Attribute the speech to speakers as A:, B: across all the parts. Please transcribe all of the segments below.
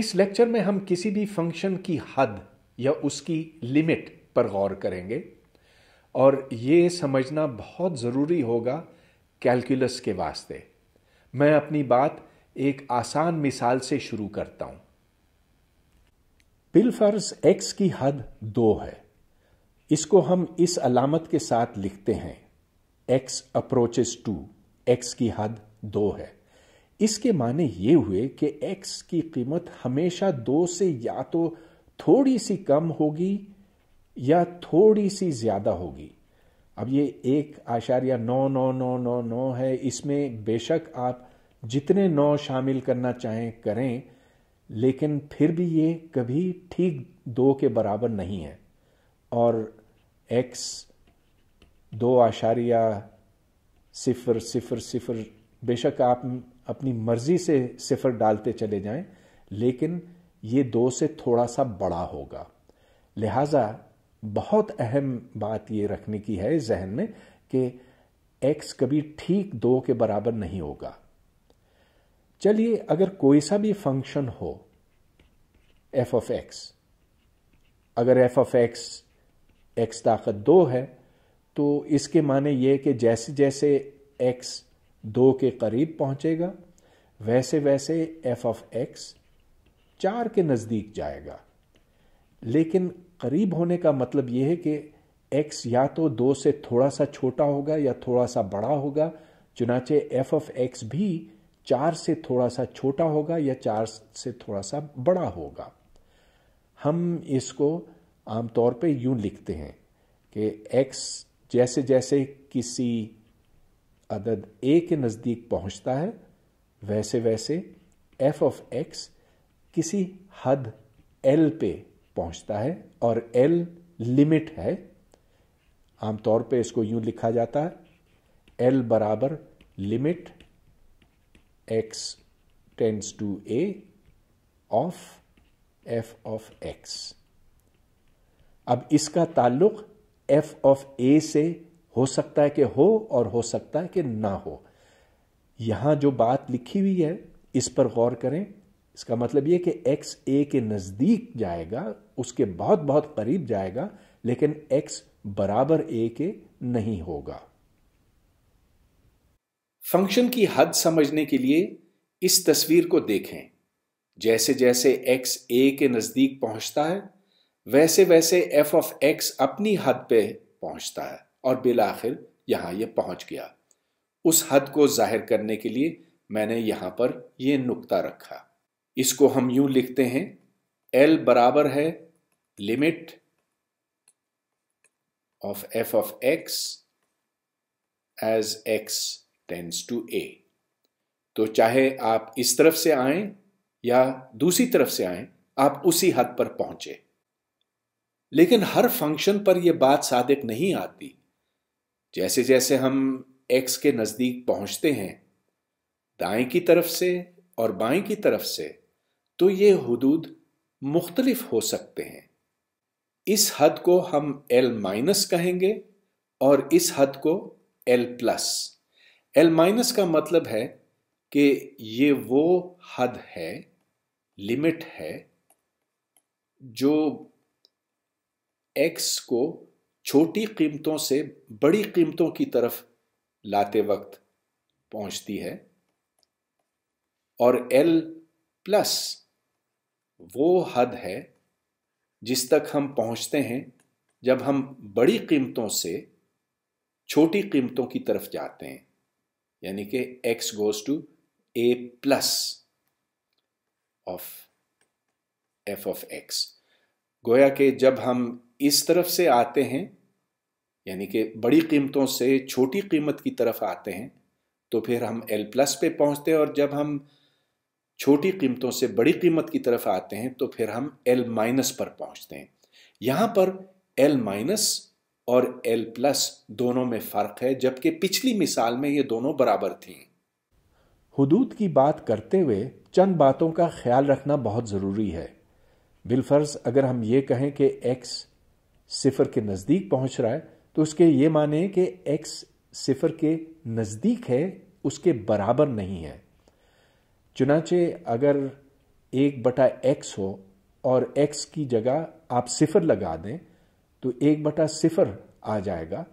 A: इस लेक्चर में हम किसी भी फंक्शन की हद या उसकी लिमिट पर गौर करेंगे और ये समझना बहुत ज़रूरी होगा कैलकुलस के वास्ते मैं अपनी बात एक आसान मिसाल से शुरू करता हूँ बिलफर्ज एक्स की हद दो है इसको हम इस अलामत के साथ लिखते हैं एक्स अप्रोचेस टू एक्स की हद दो है इसके माने ये हुए कि x की कीमत हमेशा दो से या तो थोड़ी सी कम होगी या थोड़ी सी ज्यादा होगी अब ये एक आशार्य नौ नौ नौ नौ नौ है इसमें बेशक आप जितने नौ शामिल करना चाहें करें लेकिन फिर भी ये कभी ठीक दो के बराबर नहीं है और x दो आशार्य सिफर सिफर सिफर बेशक आप अपनी मर्जी से सिफर डालते चले जाएं लेकिन ये दो से थोड़ा सा बड़ा होगा लिहाजा बहुत अहम बात ये रखने की है जहन में कि एक्स कभी ठीक दो के बराबर नहीं होगा चलिए अगर कोई सा भी फंक्शन हो एफ ऑफ एक्स अगर एफ ऑफ एक्स एक्स ताकत दो है तो इसके माने ये कि जैसे जैसे एक्स दो के करीब पहुंचेगा वैसे वैसे एफ ऑफ एक्स चार के नज़दीक जाएगा लेकिन करीब होने का मतलब यह है कि एक्स या तो दो से थोड़ा सा छोटा होगा या थोड़ा सा बड़ा होगा चुनाचे एफ ऑफ एक्स भी चार से थोड़ा सा छोटा होगा या चार से थोड़ा सा बड़ा होगा हम इसको आमतौर पे यूं लिखते हैं कि एक्स जैसे जैसे किसी अदद ए के नज़दीक पहुंचता है वैसे वैसे एफ ऑफ एक्स किसी हद एल पे पहुंचता है और एल लिमिट है आमतौर पे इसको यूं लिखा जाता है एल बराबर limit x tends to a of f of x अब इसका ताल्लुक एफ ऑफ ए से हो सकता है कि हो और हो सकता है कि ना हो यहां जो बात लिखी हुई है इस पर गौर करें इसका मतलब यह कि एक्स ए के नज़दीक जाएगा उसके बहुत बहुत करीब जाएगा लेकिन एक्स बराबर ए के नहीं होगा फंक्शन की हद समझने के लिए इस तस्वीर को देखें जैसे जैसे एक्स ए के नज़दीक पहुंचता है वैसे वैसे एफ ऑफ एक्स अपनी हद पे पहुंचता है और बिलाखिर यहाँ ये पहुँच गया उस हद को जाहिर करने के लिए मैंने यहाँ पर ये नुक्ता रखा इसको हम यूं लिखते हैं एल बराबर है limit of f of x as x tends to a तो चाहे आप इस तरफ से आए या दूसरी तरफ से आए आप उसी हद पर पहुंचे लेकिन हर फंक्शन पर यह बात सादिक नहीं आती जैसे जैसे हम एक्स के नज़दीक पहुंचते हैं दाएं की तरफ से और बाएं की तरफ से तो ये हदूद मुख्तलिफ हो सकते हैं इस हद को हम एल माइनस कहेंगे और इस हद को एल प्लस एल माइनस का मतलब है कि ये वो हद है लिमिट है जो एक्स को छोटी कीमतों से बड़ी कीमतों की तरफ लाते वक्त पहुंचती है और एल प्लस वो हद है जिस तक हम पहुंचते हैं जब हम बड़ी कीमतों से छोटी कीमतों की तरफ जाते हैं यानी कि x goes to a plus of f of x गोया के जब हम इस तरफ से आते हैं यानी कि बड़ी कीमतों से छोटी कीमत की तरफ आते हैं तो फिर हम एल प्लस पे पहुंचते हैं और जब हम छोटी कीमतों से बड़ी कीमत की तरफ आते हैं तो फिर हम एल माइनस पर पहुंचते हैं यहाँ पर एल माइनस और एल प्लस दोनों में फ़र्क है जबकि पिछली मिसाल में ये दोनों बराबर थी हदूद की बात करते हुए चंद बातों का ख्याल रखना बहुत ज़रूरी है बिलफर्ज अगर हम ये कहें कि एक्स सिफर के नज़दीक पहुंच रहा है तो उसके ये माने कि एक्स सिफर के नज़दीक है उसके बराबर नहीं है चुनाचे अगर एक बटा एक्स हो और एक्स की जगह आप सिफर लगा दें तो एक बटा सिफर आ जाएगा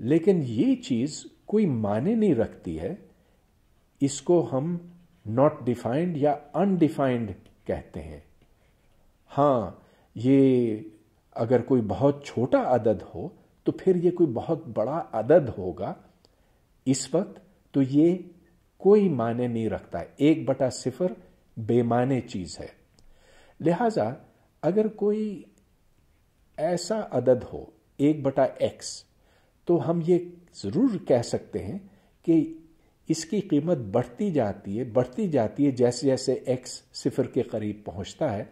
A: लेकिन ये चीज़ कोई माने नहीं रखती है इसको हम नॉट डिफाइंड या अनडिफाइंड कहते हैं हाँ ये अगर कोई बहुत छोटा अदद हो तो फिर ये कोई बहुत बड़ा अदद होगा इस वक्त तो ये कोई माने नहीं रखता एक बटा सिफर बेमाने चीज़ है लिहाजा अगर कोई ऐसा अदद हो एक बटा एक्स तो हम ये ज़रूर कह सकते हैं कि इसकी कीमत बढ़ती जाती है बढ़ती जाती है जैसे जैसे एक्स सिफर के करीब पहुंचता है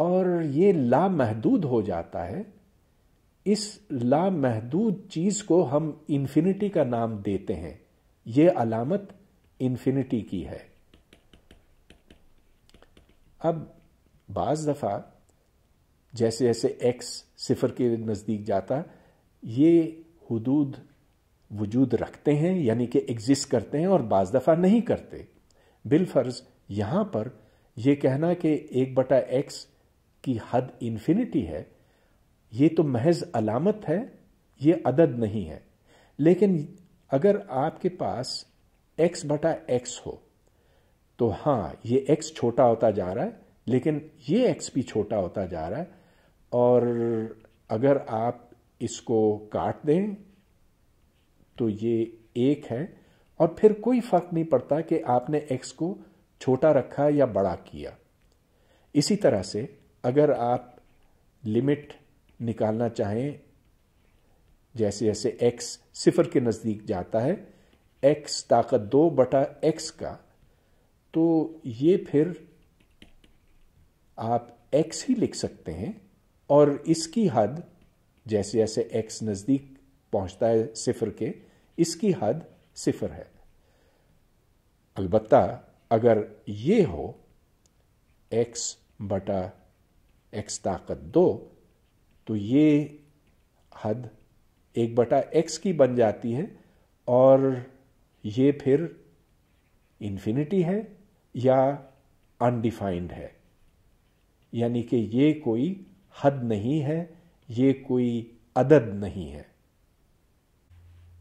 A: और ये लामहदूद हो जाता है इस लामहदूद चीज़ को हम इन्फिनिटी का नाम देते हैं ये अलामत इन्फिनिटी की है अब बाज़ दफ़ा जैसे जैसे एक्स सिफर के नज़दीक जाता ये हदूद वजूद रखते हैं यानी कि एग्जिस्ट करते हैं और बाज़ दफ़ा नहीं करते बिलफर्ज यहां पर यह कहना कि एक बटा एक्स की हद इन्फिनिटी है ये तो महज अलामत है ये अदद नहीं है लेकिन अगर आपके पास एक्स बटा एक्स हो तो हाँ ये एक्स छोटा होता जा रहा है लेकिन ये एक्स भी छोटा होता जा रहा है और अगर आप इसको काट दें तो ये एक है और फिर कोई फर्क नहीं पड़ता कि आपने एक्स को छोटा रखा या बड़ा किया इसी तरह से अगर आप लिमिट निकालना चाहें जैसे जैसे x सिफर के नज़दीक जाता है x ताकत दो बटा x का तो ये फिर आप x ही लिख सकते हैं और इसकी हद जैसे जैसे x नज़दीक पहुंचता है सिफर के इसकी हद सिफर है अलबत्ता अगर ये हो x बटा एक्स ताकत दो तो ये हद एक बटा एक्स की बन जाती है और ये फिर इन्फिनिटी है या अनडिफाइंड है यानी कि ये कोई हद नहीं है ये कोई अदद नहीं है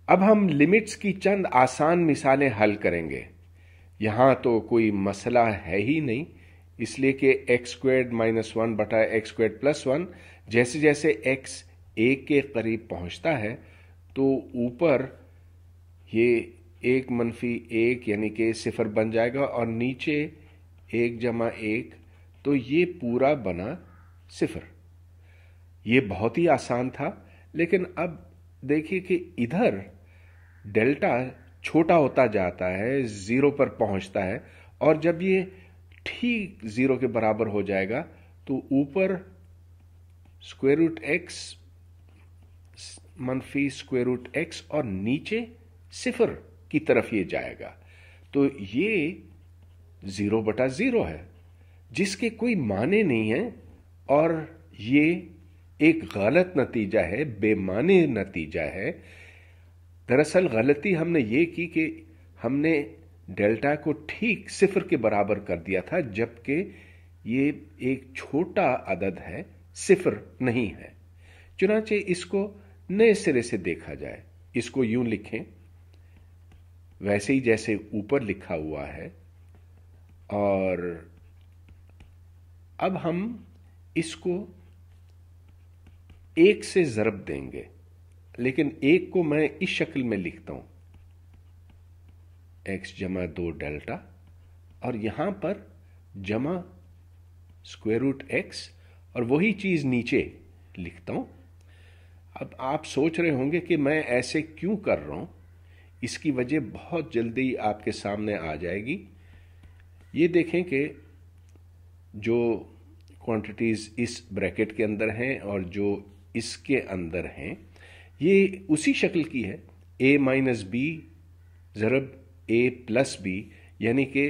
A: अब हम लिमिट्स की चंद आसान मिसालें हल करेंगे यहां तो कोई मसला है ही नहीं इसलिए कि एक्स स्क्वेड माइनस वन बटा एक्स स्क्वेड प्लस वन जैसे जैसे एक्स एक के करीब पहुंचता है तो ऊपर ये एक मनफी एक यानी कि सिफर बन जाएगा और नीचे एक जमा एक तो ये पूरा बना सिफर ये बहुत ही आसान था लेकिन अब देखिए कि इधर डेल्टा छोटा होता जाता है ज़ीरो पर पहुंचता है और जब ये ठीक ज़ीरो के बराबर हो जाएगा तो ऊपर स्क्वेयर रूट एक्स मनफी स्क्वेयर रूट एक्स और नीचे सिफर की तरफ ये जाएगा तो ये ज़ीरो बटा ज़ीरो है जिसके कोई माने नहीं है और ये एक गलत नतीजा है बेमाने नतीजा है दरअसल गलती हमने ये की कि हमने डेल्टा को ठीक सिफर के बराबर कर दिया था जबकि ये एक छोटा अदद है सिफर नहीं है चुनाचे इसको नए सिरे से देखा जाए इसको यूं लिखें वैसे ही जैसे ऊपर लिखा हुआ है और अब हम इसको एक से ज़रब देंगे लेकिन एक को मैं इस शक्ल में लिखता हूं एक्स जमा दो डेल्टा और यहाँ पर जमा स्क्वेर रूट एक्स और वही चीज़ नीचे लिखता हूँ अब आप सोच रहे होंगे कि मैं ऐसे क्यों कर रहा हूँ इसकी वजह बहुत जल्दी आपके सामने आ जाएगी ये देखें कि जो क्वांटिटीज़ इस ब्रैकेट के अंदर हैं और जो इसके अंदर हैं ये उसी शक्ल की है ए माइनस बी ज़रब ए प्लस बी यानी कि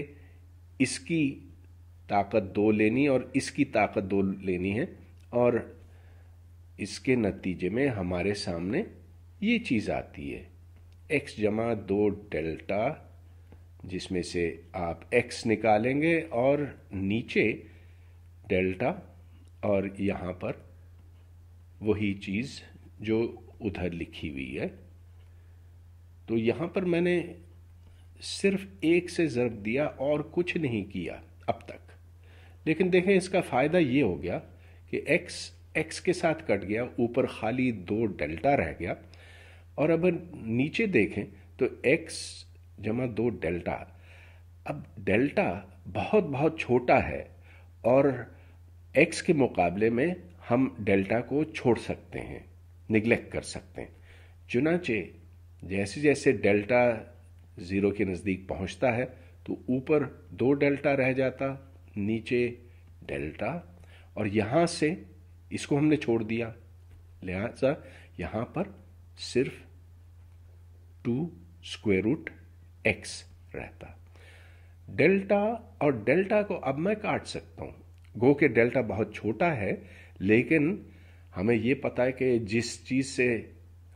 A: इसकी ताकत दो लेनी और इसकी ताकत दो लेनी है और इसके नतीजे में हमारे सामने ये चीज़ आती है एक्स जमा दो डेल्टा जिसमें से आप एक्स निकालेंगे और नीचे डेल्टा और यहाँ पर वही चीज़ जो उधर लिखी हुई है तो यहाँ पर मैंने सिर्फ एक से ज़रब दिया और कुछ नहीं किया अब तक लेकिन देखें इसका फ़ायदा ये हो गया कि एक्स एक्स के साथ कट गया ऊपर खाली दो डेल्टा रह गया और अब नीचे देखें तो एक्स जमा दो डेल्टा अब डेल्टा बहुत बहुत छोटा है और एक्स के मुकाबले में हम डेल्टा को छोड़ सकते हैं निगलेक्ट कर सकते हैं चुनाचे जैसे जैसे डेल्टा ज़ीरो के नज़दीक पहुंचता है तो ऊपर दो डेल्टा रह जाता नीचे डेल्टा और यहाँ से इसको हमने छोड़ दिया लिहाजा यहाँ पर सिर्फ टू स्क्वेयर रूट एक्स रहता डेल्टा और डेल्टा को अब मैं काट सकता हूँ गो के डेल्टा बहुत छोटा है लेकिन हमें ये पता है कि जिस चीज़ से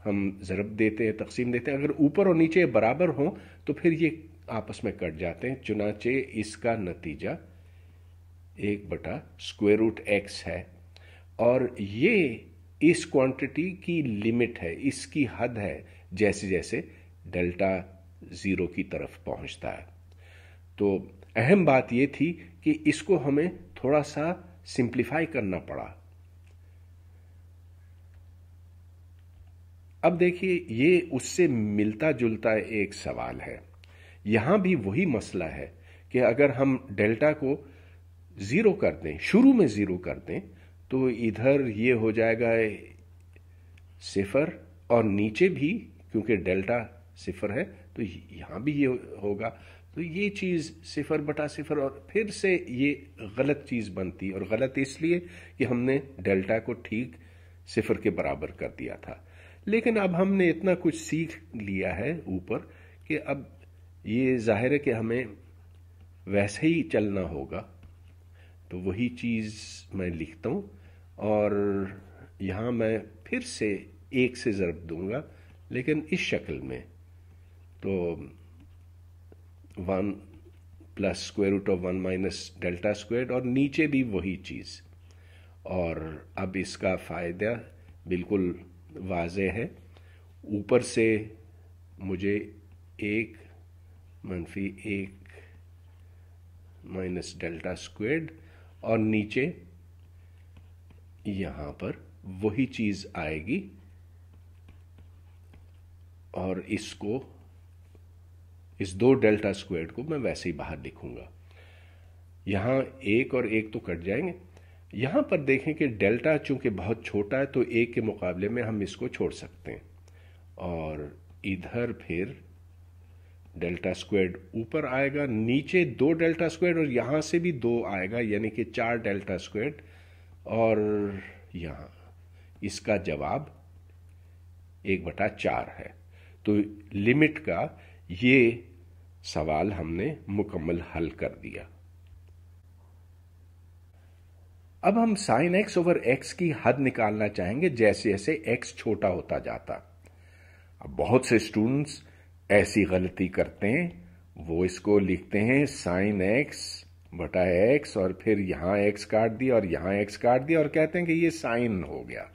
A: हम ज़रब देते हैं तकसीम देते हैं अगर ऊपर और नीचे बराबर हों तो फिर ये आपस में कट जाते हैं चुनाचे इसका नतीजा एक बटा स्क्वेयर रूट एक्स है और ये इस क्वांटिटी की लिमिट है इसकी हद है जैसे जैसे डेल्टा ज़ीरो की तरफ पहुंचता है तो अहम बात ये थी कि इसको हमें थोड़ा सा सिंप्लीफाई करना पड़ा अब देखिए ये उससे मिलता जुलता एक सवाल है यहाँ भी वही मसला है कि अगर हम डेल्टा को ज़ीरो कर दें शुरू में ज़ीरो कर दें तो इधर ये हो जाएगा सिफर और नीचे भी क्योंकि डेल्टा सिफर है तो यहाँ भी ये होगा तो ये चीज़ सिफर बटा सिफर और फिर से ये गलत चीज़ बनती और गलत इसलिए कि हमने डेल्टा को ठीक सिफर के बराबर कर दिया था लेकिन अब हमने इतना कुछ सीख लिया है ऊपर कि अब ये जाहिर है कि हमें वैसे ही चलना होगा तो वही चीज़ मैं लिखता हूँ और यहाँ मैं फिर से एक से ज़रब दूंगा लेकिन इस शक्ल में तो one plus square root of one minus delta square और नीचे भी वही चीज़ और अब इसका फ़ायदा बिल्कुल वाज है ऊपर से मुझे एक मनफी एक माइनस डेल्टा स्क्वेड और नीचे यहाँ पर वही चीज़ आएगी और इसको इस दो डेल्टा स्क्वेड को मैं वैसे ही बाहर लिखूंगा यहाँ एक और एक तो कट जाएंगे यहाँ पर देखें कि डेल्टा चूंकि बहुत छोटा है तो ए के मुकाबले में हम इसको छोड़ सकते हैं और इधर फिर डेल्टा स्क्वेड ऊपर आएगा नीचे दो डेल्टा स्क्वेड और यहाँ से भी दो आएगा यानी कि चार डेल्टा स्क्वेड और यहाँ इसका जवाब एक बटा चार है तो लिमिट का ये सवाल हमने मुकम्मल हल कर दिया अब हम साइन एक्स ओवर एक्स की हद निकालना चाहेंगे जैसे जैसे एक्स छोटा होता जाता अब बहुत से स्टूडेंट्स ऐसी गलती करते हैं वो इसको लिखते हैं साइन एक्स बटा एक्स और फिर यहां एक्स काट दिया और यहां एक्स काट दिया और कहते हैं कि ये साइन हो गया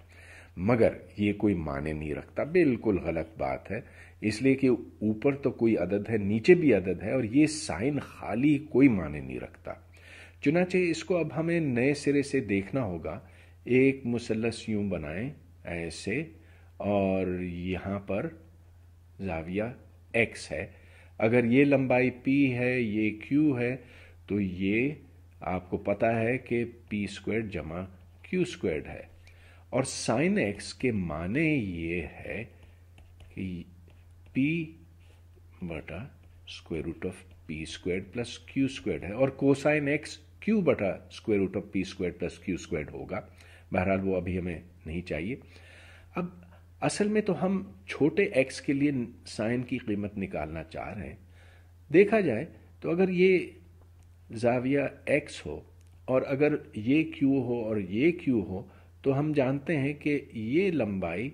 A: मगर ये कोई माने नहीं रखता बिल्कुल गलत बात है इसलिए कि ऊपर तो कोई अदद है नीचे भी अदद है और ये साइन खाली कोई माने नहीं रखता चुनाचे इसको अब हमें नए सिरे से देखना होगा एक मुसलस यूं बनाएं ऐसे और यहाँ पर जाविया एक्स है अगर ये लंबाई p है ये q है तो ये आपको पता है कि p स्क्वेड जमा q स्क्वेड है और साइन एक्स के माने ये है कि p बटा square root of p squared plus q squared है और कोसाइन एक्स क्यू बटा square root of p square plus q square होगा बहरहाल वो अभी हमें नहीं चाहिए अब असल में तो हम छोटे एक्स के लिए साइन की कीमत निकालना चाह रहे हैं देखा जाए तो अगर ये जाविया एक्स हो और अगर ये क्यू हो और ये क्यू हो तो हम जानते हैं कि ये लंबाई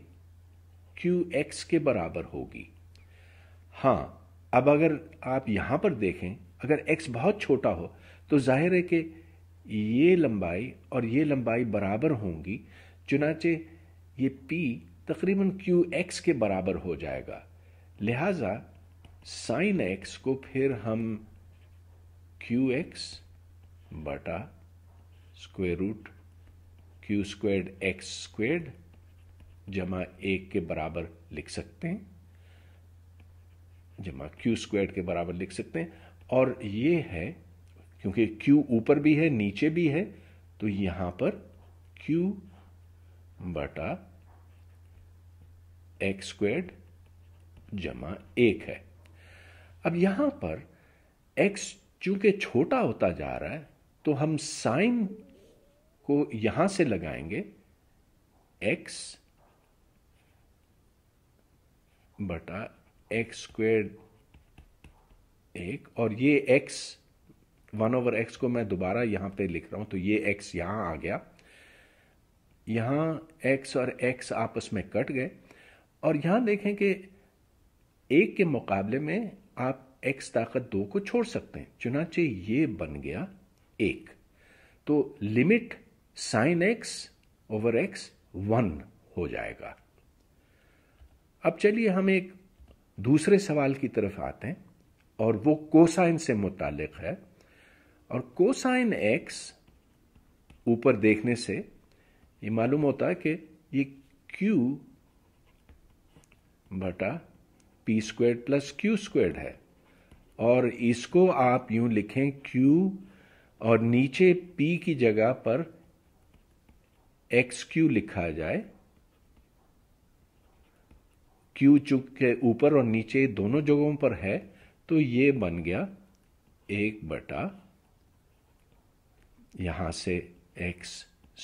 A: क्यू एक्स के बराबर होगी हाँ अब अगर आप यहाँ पर देखें अगर एक्स बहुत छोटा हो तो जाहिर है कि ये लंबाई और ये लंबाई बराबर होंगी चुनाचे ये P तकरीबन क्यू एक्स के बराबर हो जाएगा लिहाजा साइन एक्स को फिर हम क्यू एक्स बटा square root q squared x squared जमा एक के बराबर लिख सकते हैं जमा क्यू स्क्वेड के बराबर लिख सकते हैं और ये है क्योंकि Q ऊपर भी है नीचे भी है तो यहां पर Q बटा एक्स स्क्वेड जमा एक है अब यहां पर x चूंकि छोटा होता जा रहा है तो हम साइन को यहां से लगाएंगे x बटा एक्स स्क्वेड एक और ये x वन ओवर एक्स को मैं दोबारा यहां पे लिख रहा हूं तो ये एक्स यहां आ गया यहां एक्स और एक्स आपस में कट गए और यहां देखें कि एक के मुकाबले में आप एक्स ताकत दो को छोड़ सकते हैं चुनाचे ये बन गया एक तो limit sine x over x one हो जाएगा अब चलिए हम एक दूसरे सवाल की तरफ आते हैं और वो कोसाइन से मुतालिक है और कोसाइन एक्स ऊपर देखने से ये मालूम होता है कि ये क्यू बटा p squared plus q squared है और इसको आप यूं लिखें क्यू और नीचे पी की जगह पर एक्स क्यू लिखा जाए क्यू चुक के ऊपर और नीचे दोनों जगहों पर है तो ये बन गया एक बटा यहां से एक्स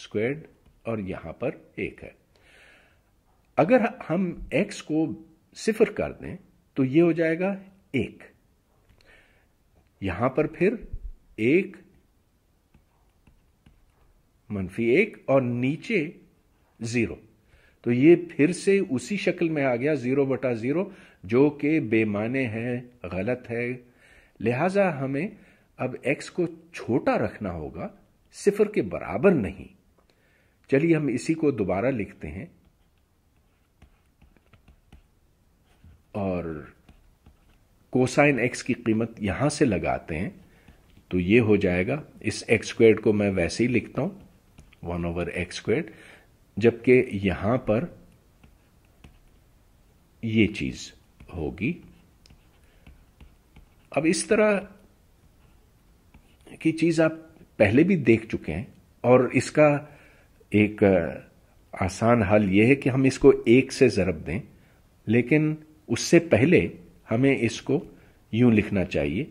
A: स्क्वेड और यहां पर एक है अगर हम एक्स को सिफर कर दें तो ये हो जाएगा एक यहां पर फिर एक मनफी एक और नीचे जीरो तो ये फिर से उसी शक्ल में आ गया जीरो बटा जीरो जो कि बेमाने है गलत है लिहाजा हमें अब एक्स को छोटा रखना होगा सिफर के बराबर नहीं चलिए हम इसी को दोबारा लिखते हैं और कोसाइन एक्स की कीमत यहां से लगाते हैं तो ये हो जाएगा इस एक्स स्क्वेड को मैं वैसे ही लिखता हूं वन ओवर एक्स स्क्वेड जबकि यहां पर ये चीज होगी अब इस तरह की चीज आप पहले भी देख चुके हैं और इसका एक आसान हल यह है कि हम इसको एक से ज़रब दें लेकिन उससे पहले हमें इसको यूं लिखना चाहिए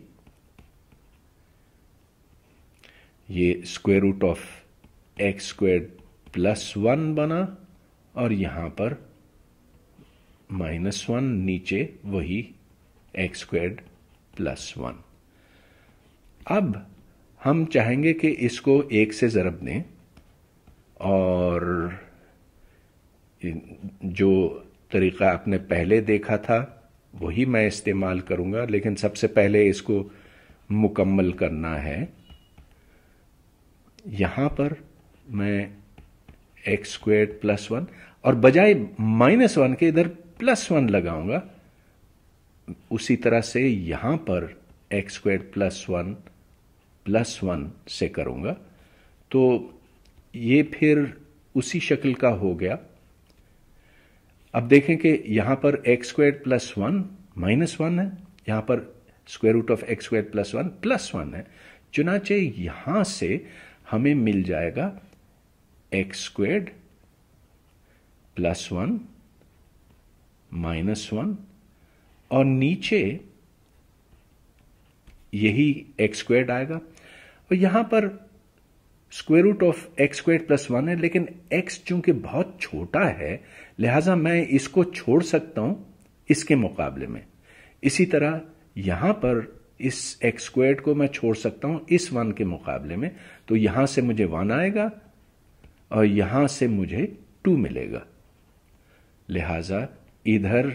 A: ये square root of x square plus one बना और यहां पर माइनस वन नीचे वही एक्स स्क्वेयर प्लस वन अब हम चाहेंगे कि इसको एक से ज़रब दें और जो तरीक़ा आपने पहले देखा था वही मैं इस्तेमाल करूंगा लेकिन सबसे पहले इसको मुकम्मल करना है यहां पर मैं एक्स स्क्वेयर प्लस वन और बजाय माइनस वन के इधर प्लस वन लगाऊंगा उसी तरह से यहां पर x square plus one plus one से करूंगा तो ये फिर उसी शक्ल का हो गया अब देखें कि यहां पर x square plus one minus one है यहां पर square root of x square plus one plus one है चुनाचे यहां से हमें मिल जाएगा x squared plus one minus one और नीचे यही एक्स स्क्वेड आएगा तो यहां पर square root of x square plus one है लेकिन एक्स चूंकि बहुत छोटा है लिहाजा मैं इसको छोड़ सकता हूं इसके मुकाबले में इसी तरह यहां पर इस एक्स स्क्वेयर को मैं छोड़ सकता हूं इस वन के मुकाबले में तो यहां से मुझे वन आएगा और यहां से मुझे टू मिलेगा लिहाजा इधर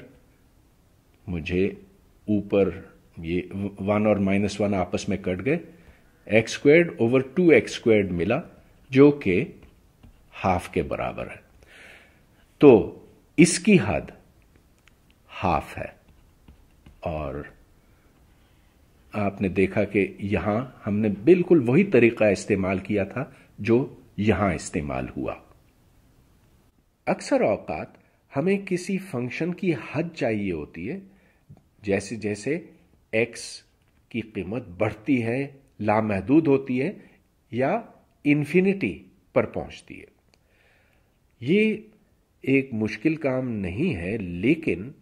A: मुझे ऊपर ये वन और माइनस वन आपस में कट गए x squared over two x squared मिला जो कि हाफ के बराबर है तो इसकी हद हाफ है और आपने देखा कि यहां हमने बिल्कुल वही तरीका इस्तेमाल किया था जो यहां इस्तेमाल हुआ अक्सर औकात हमें किसी फंक्शन की हद चाहिए होती है जैसे जैसे एक्स की कीमत बढ़ती है लामहदूद होती है या इन्फिनिटी पर पहुंचती है ये एक मुश्किल काम नहीं है लेकिन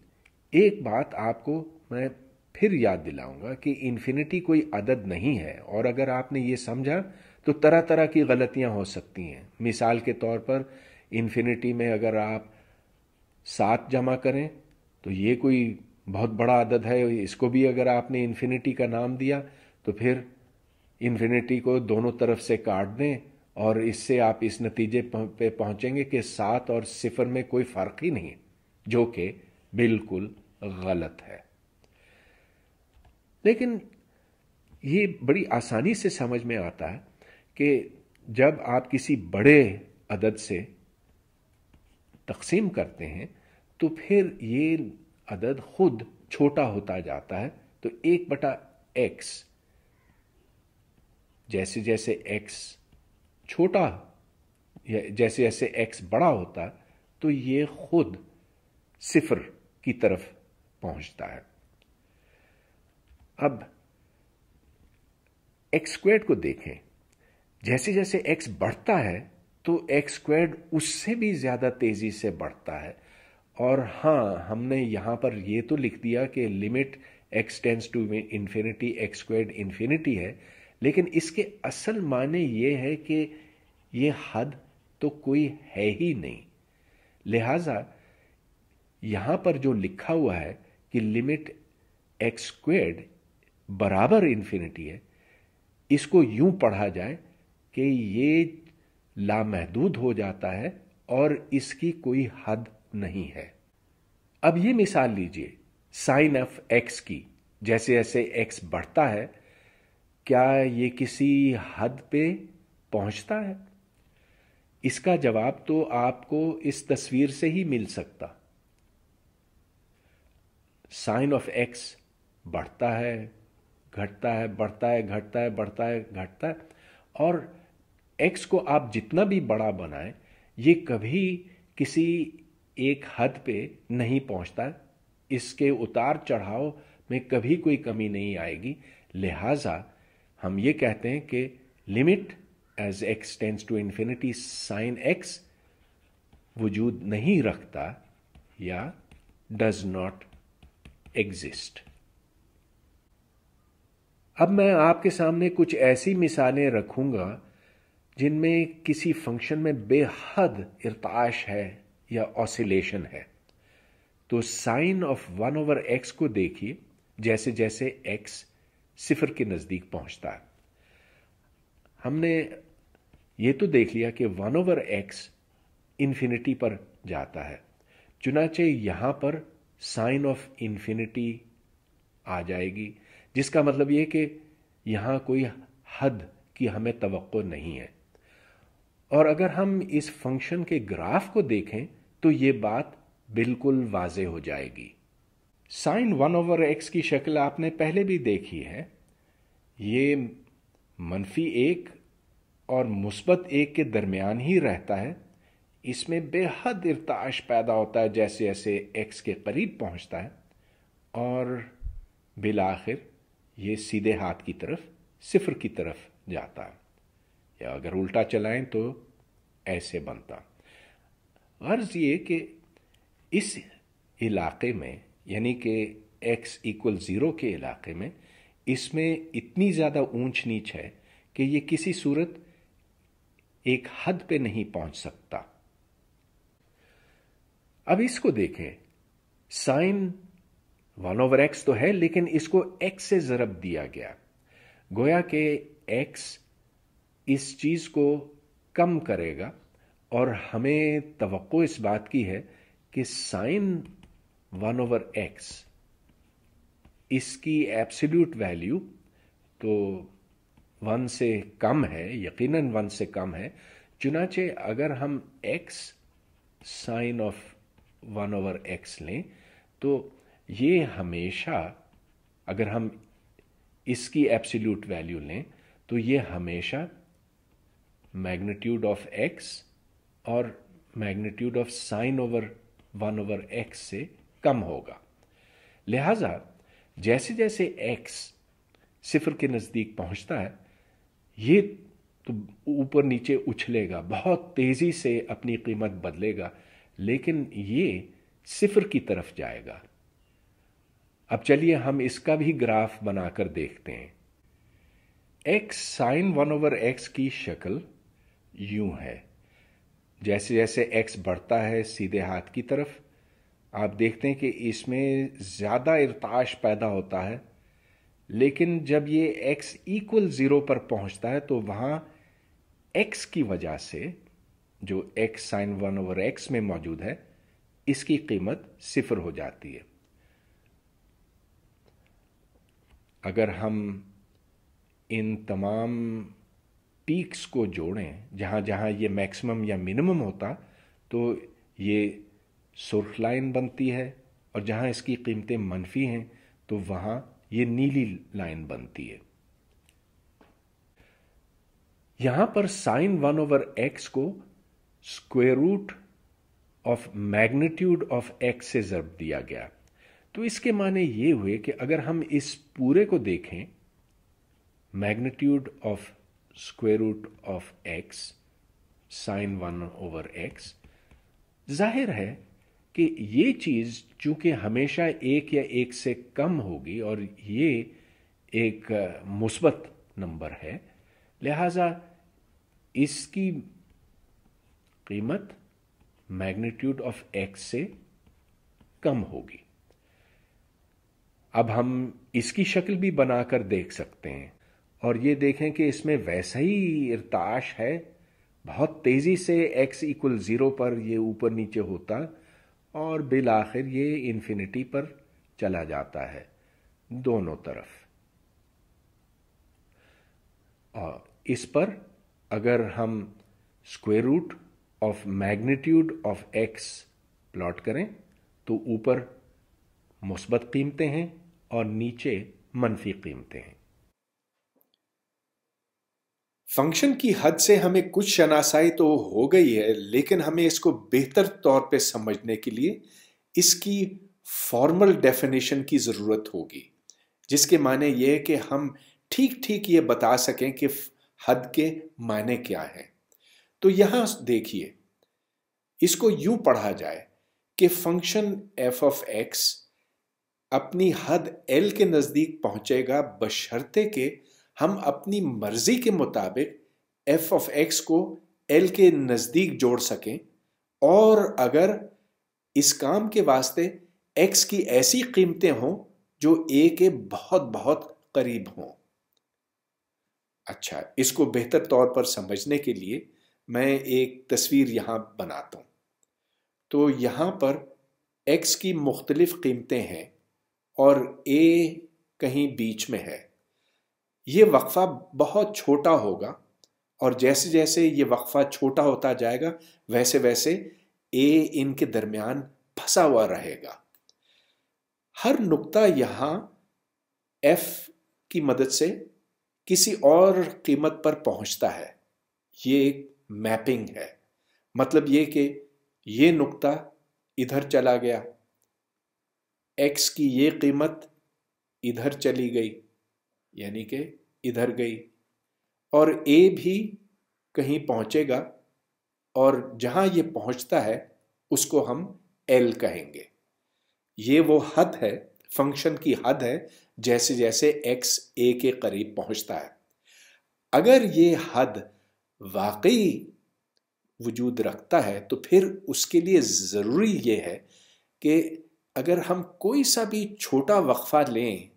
A: एक बात आपको मैं फिर याद दिलाऊंगा कि इन्फिनिटी कोई अदद नहीं है और अगर आपने ये समझा तो तरह तरह की गलतियां हो सकती हैं मिसाल के तौर पर इन्फिनिटी में अगर आप सात जमा करें तो ये कोई बहुत बड़ा अदद है इसको भी अगर आपने इन्फिनिटी का नाम दिया तो फिर इन्फिनिटी को दोनों तरफ से काट दें और इससे आप इस नतीजे पे पहुंचेंगे कि सात और सिफर में कोई फर्क ही नहीं जो कि बिल्कुल गलत है लेकिन ये बड़ी आसानी से समझ में आता है कि जब आप किसी बड़े अदद से तकसीम करते हैं तो फिर ये अदद खुद छोटा होता जाता है तो एक बटा एक्स जैसे जैसे एक्स छोटा जैसे जैसे एक्स बड़ा होता तो ये खुद सिफर की तरफ पहुंचता है अब एक्स स्क्वेड को देखें जैसे जैसे एक्स बढ़ता है तो एक्स स्क्वेड उससे भी ज़्यादा तेज़ी से बढ़ता है और हाँ हमने यहां पर यह तो लिख दिया कि limit x tends to infinity x squared infinity है लेकिन इसके असल माने ये है कि ये हद तो कोई है ही नहीं लिहाजा यहां पर जो लिखा हुआ है कि लिमिट एक्स स्क्वेड बराबर इन्फिनिटी है इसको यूं पढ़ा जाए कि ये लामहदूद हो जाता है और इसकी कोई हद नहीं है अब ये मिसाल लीजिए साइन ऑफ एक्स की जैसे जैसे एक्स बढ़ता है क्या ये किसी हद पे पहुंचता है इसका जवाब तो आपको इस तस्वीर से ही मिल सकता साइन ऑफ एक्स बढ़ता है घटता है बढ़ता है घटता है बढ़ता है घटता है और एक्स को आप जितना भी बड़ा बनाएं ये कभी किसी एक हद पे नहीं पहुंचता इसके उतार चढ़ाव में कभी कोई कमी नहीं आएगी लिहाजा हम ये कहते हैं कि limit as x tends to infinity sine x वजूद नहीं रखता या डज नॉट एग्जिस्ट अब मैं आपके सामने कुछ ऐसी मिसालें रखूंगा जिनमें किसी फंक्शन में बेहद इर्ताश है या ऑसिलेशन है तो sine of one over x को देखिए जैसे जैसे एक्स सिफर के नज़दीक पहुंचता है हमने ये तो देख लिया कि वन ओवर एक्स इन्फिनिटी पर जाता है चुनाचे यहां पर साइन ऑफ इन्फिनिटी आ जाएगी जिसका मतलब यह कि यहां कोई हद की हमें तवक्को नहीं है और अगर हम इस फंक्शन के ग्राफ को देखें तो ये बात बिल्कुल वाजे हो जाएगी साइन वन ओवर एक्स की शक्ल आपने पहले भी देखी है ये मनफी एक और मुस्बत एक के दरमियान ही रहता है इसमें बेहद इरताश पैदा होता है जैसे जैसे एक्स के करीब पहुंचता है और बिल आखिर ये सीधे हाथ की तरफ सिफर की तरफ जाता है या अगर उल्टा चलाएं तो ऐसे बनता गर्ज ये कि इस इलाके में यानी कि एक्स इक्वल ज़ीरो के इलाके में इसमें इतनी ज़्यादा ऊंच नीच है कि ये किसी सूरत एक हद पे नहीं पहुंच सकता अब इसको देखें साइन वन ओवर एक्स तो है लेकिन इसको एक्स से जरब दिया गया गोया के एक्स इस चीज को कम करेगा और हमें तवक्को इस बात की है कि साइन वन ओवर एक्स इसकी एब्सोल्यूट वैल्यू तो वन से कम है यकीनन वन से कम है चुनाचे अगर हम x sine of one over x लें तो ये हमेशा अगर हम इसकी एब्सोल्यूट वैल्यू लें तो ये हमेशा मैग्नीट्यूड ऑफ एक्स और magnitude of sine over one over x से कम होगा लिहाजा जैसे जैसे एक्स सिफर के नज़दीक पहुंचता है ये तो ऊपर नीचे उछलेगा बहुत तेज़ी से अपनी कीमत बदलेगा लेकिन ये सिफर की तरफ जाएगा अब चलिए हम इसका भी ग्राफ बनाकर देखते हैं x sine one over x की शक्ल यूं है जैसे जैसे एक्स बढ़ता है सीधे हाथ की तरफ आप देखते हैं कि इसमें ज़्यादा इरताश पैदा होता है लेकिन जब ये x इक्वल ज़ीरो पर पहुंचता है तो वहाँ x की वजह से जो x sine one over x में मौजूद है इसकी कीमत सिफर हो जाती है अगर हम इन तमाम पीक्स को जोड़ें जहाँ जहाँ ये मैक्सिमम या मिनिमम होता तो ये सुर्ख लाइन बनती है और जहां इसकी कीमतें मनफी हैं तो वहां ये नीली लाइन बनती है यहां पर साइन वन ओवर एक्स को square root of magnitude of x से जब दिया गया तो इसके माने ये हुए कि अगर हम इस पूरे को देखें magnitude of square root of x sine one over x जाहिर है कि ये चीज़ चूंकि हमेशा एक या एक से कम होगी और ये एक मुस्बत नंबर है लिहाजा इसकी कीमत मैग्नीट्यूड ऑफ एक्स से कम होगी अब हम इसकी शक्ल भी बनाकर देख सकते हैं और ये देखें कि इसमें वैसा ही इरताश है बहुत तेज़ी से x इक्वल ज़ीरो पर ये ऊपर नीचे होता और बिल आखिर ये इन्फिनिटी पर चला जाता है दोनों तरफ और इस पर अगर हम square root of magnitude of x plot करें तो ऊपर मुस्बत कीमतें हैं और नीचे मनफी कीमतें हैं फंक्शन की हद से हमें कुछ शनासाई तो हो गई है लेकिन हमें इसको बेहतर तौर पे समझने के लिए इसकी फॉर्मल डेफिनेशन की ज़रूरत होगी जिसके माने ये है कि हम ठीक ठीक ये बता सकें कि हद के मायने क्या हैं तो यहाँ देखिए इसको यूँ पढ़ा जाए कि फंक्शन एफ ऑफ एक्स अपनी हद एल के नज़दीक पहुँचेगा बशर्ते के हम अपनी मर्जी के मुताबिक एफ ऑफ एक्स को एल के नज़दीक जोड़ सकें और अगर इस काम के वास्ते एक्स की ऐसी कीमतें हों जो ए के बहुत बहुत करीब हों अच्छा इसको बेहतर तौर पर समझने के लिए मैं एक तस्वीर यहाँ बनाता हूँ तो यहाँ पर एक्स की मुख्तलिफ़ कीमतें हैं और ए कहीं बीच में है ये वक्फ़ा बहुत छोटा होगा और जैसे जैसे ये वक्फ़ा छोटा होता जाएगा वैसे वैसे ए इनके दरमियान फंसा हुआ रहेगा हर नुक्ता यहाँ एफ की मदद से किसी और कीमत पर पहुँचता है ये एक मैपिंग है मतलब ये कि ये नुक्ता इधर चला गया एक्स की ये कीमत इधर चली गई यानी कि इधर गई और ए भी कहीं पहुंचेगा और जहां ये पहुंचता है उसको हम एल कहेंगे ये वो हद है फंक्शन की हद है जैसे जैसे एक्स ए के करीब पहुंचता है अगर ये हद वाकई वजूद रखता है तो फिर उसके लिए ज़रूरी ये है कि अगर हम कोई सा भी छोटा वक्फ़ा लें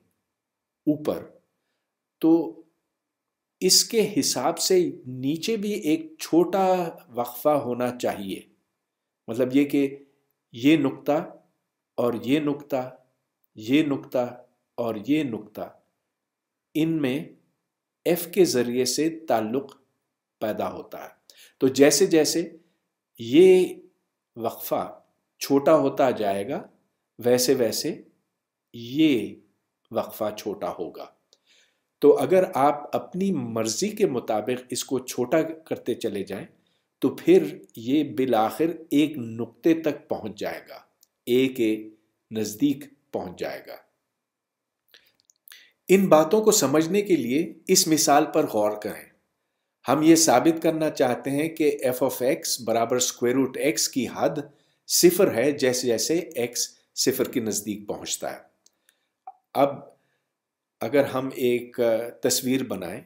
A: ऊपर तो इसके हिसाब से नीचे भी एक छोटा वक्फा होना चाहिए मतलब ये कि ये नुक्ता और ये नुक्ता ये नुक्ता और ये नुक्ता इनमें एफ के ज़रिए से ताल्लुक़ पैदा होता है तो जैसे जैसे ये वक्फ़ा छोटा होता जाएगा वैसे वैसे ये वक्फ़ा छोटा होगा तो अगर आप अपनी मर्जी के मुताबिक इसको छोटा करते चले जाएं तो फिर ये बिल आखिर एक नुक्ते तक पहुंच जाएगा ए के नज़दीक पहुंच जाएगा इन बातों को समझने के लिए इस मिसाल पर गौर करें हम ये साबित करना चाहते हैं कि एफ ऑफ एक्स बराबर स्क्वेयर रूट एक्स की हद सिफर है जैसे जैसे एक्स सिफर के नज़दीक पहुंचता है अब अगर हम एक तस्वीर बनाएं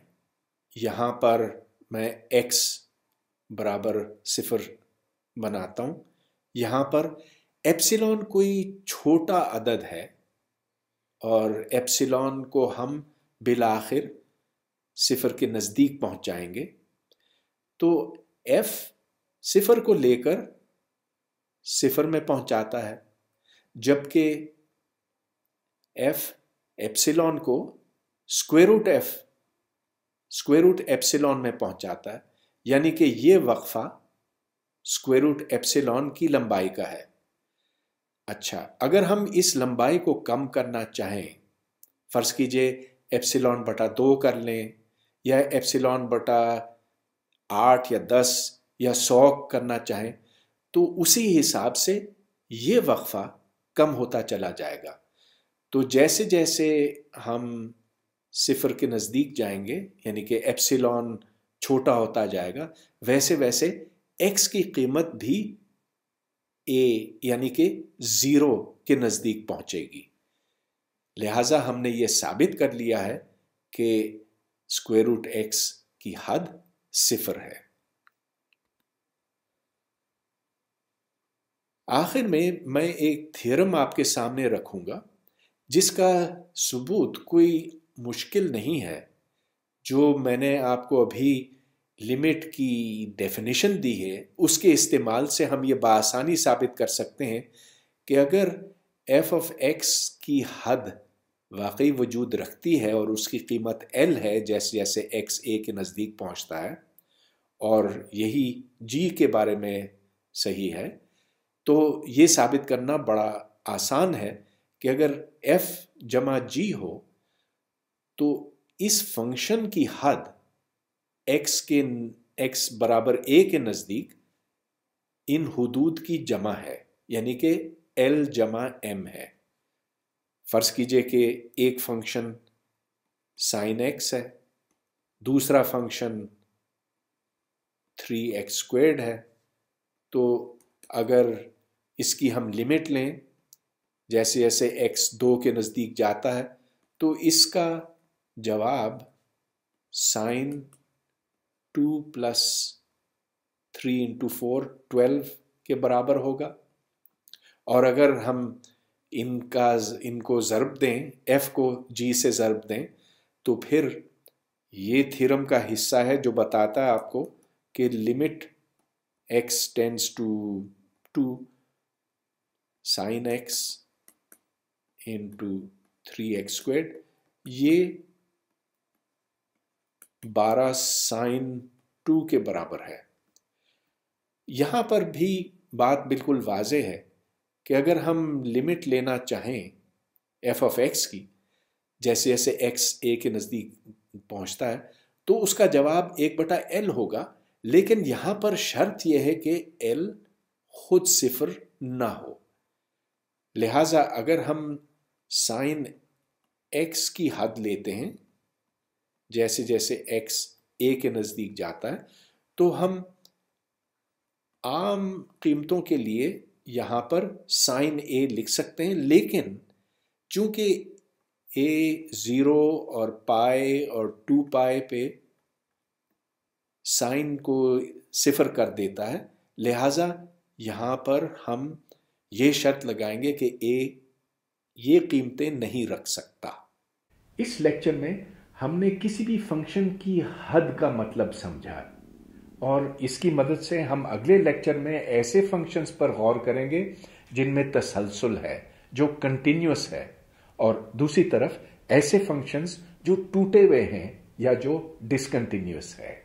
A: यहाँ पर मैं x बराबर सिफर बनाता हूँ यहाँ पर एप्सिलॉन कोई छोटा अदद है और एप्सिलॉन को हम बिलाखिर सिफर के नज़दीक पहुँच जाएंगे तो f सिफर को लेकर सिफर में पहुँचाता है जबकि f एप्सिलॉन को square root f square root epsilon में पहुंचाता है यानी कि यह वक्फा स्क्वेयर रूट एप्सिलॉन की लंबाई का है अच्छा अगर हम इस लंबाई को कम करना चाहें फ़र्ज़ कीजिए एप्सिलॉन बटा दो कर लें या एप्सिलॉन बटा आठ या दस या सौ करना चाहें तो उसी हिसाब से ये वक्फ़ा कम होता चला जाएगा तो जैसे जैसे हम सिफर के नज़दीक जाएंगे यानी कि एप्सिलॉन छोटा होता जाएगा वैसे वैसे एक्स की कीमत भी ए यानी कि ज़ीरो के नज़दीक पहुंचेगी लिहाजा हमने ये साबित कर लिया है कि स्क्वेयर रूट एक्स की हद सिफर है आखिर में मैं एक थ्योरम आपके सामने रखूंगा जिसका सबूत कोई मुश्किल नहीं है जो मैंने आपको अभी लिमिट की डेफिनेशन दी है उसके इस्तेमाल से हम ये बासानी साबित कर सकते हैं कि अगर एफ ऑफ एक्स की हद वाकई वजूद रखती है और उसकी कीमत एल है जैसे जैसे एक्स ए के नज़दीक पहुंचता है और यही जी के बारे में सही है तो ये साबित करना बड़ा आसान है कि अगर f जमा g हो तो इस फंक्शन की हद x के x बराबर a के नज़दीक इन हदूद की जमा है यानी कि l जमा m है फ़र्ज़ कीजिए कि एक फंक्शन साइन एक्स है दूसरा फंक्शन थ्री एक्स स्क्वेड है तो अगर इसकी हम लिमिट लें जैसे जैसे एक्स दो के नज़दीक जाता है तो इसका जवाब sine two plus three into four twelve के बराबर होगा और अगर हम इनका इनको ज़रब दें एफ को जी से ज़रब दें तो फिर ये थ्योरम का हिस्सा है जो बताता है आपको कि limit x tends to two sine x into three x squared ये बारह साइन टू के बराबर है यहाँ पर भी बात बिल्कुल वाजे है कि अगर हम लिमिट लेना चाहें एफ ऑफ एक्स की जैसे जैसे एक्स ए के नज़दीक पहुँचता है तो उसका जवाब एक बटा एल होगा लेकिन यहाँ पर शर्त यह है कि एल खुद सिफर ना हो लिहाजा अगर हम साइन एक्स की हद लेते हैं जैसे जैसे एक्स ए के नज़दीक जाता है तो हम आम कीमतों के लिए यहाँ पर साइन ए लिख सकते हैं लेकिन चूंकि ए ज़ीरो और पाए और टू पाए पे साइन को सिफर कर देता है लिहाजा यहाँ पर हम ये शर्त लगाएंगे कि ए ये कीमतें नहीं रख सकता इस लेक्चर में हमने किसी भी फंक्शन की हद का मतलब समझा और इसकी मदद से हम अगले लेक्चर में ऐसे फंक्शंस पर गौर करेंगे जिनमें तसलसल है जो कंटिन्यूस है और दूसरी तरफ ऐसे फंक्शंस जो टूटे हुए हैं या जो डिसकंटिन्यूस है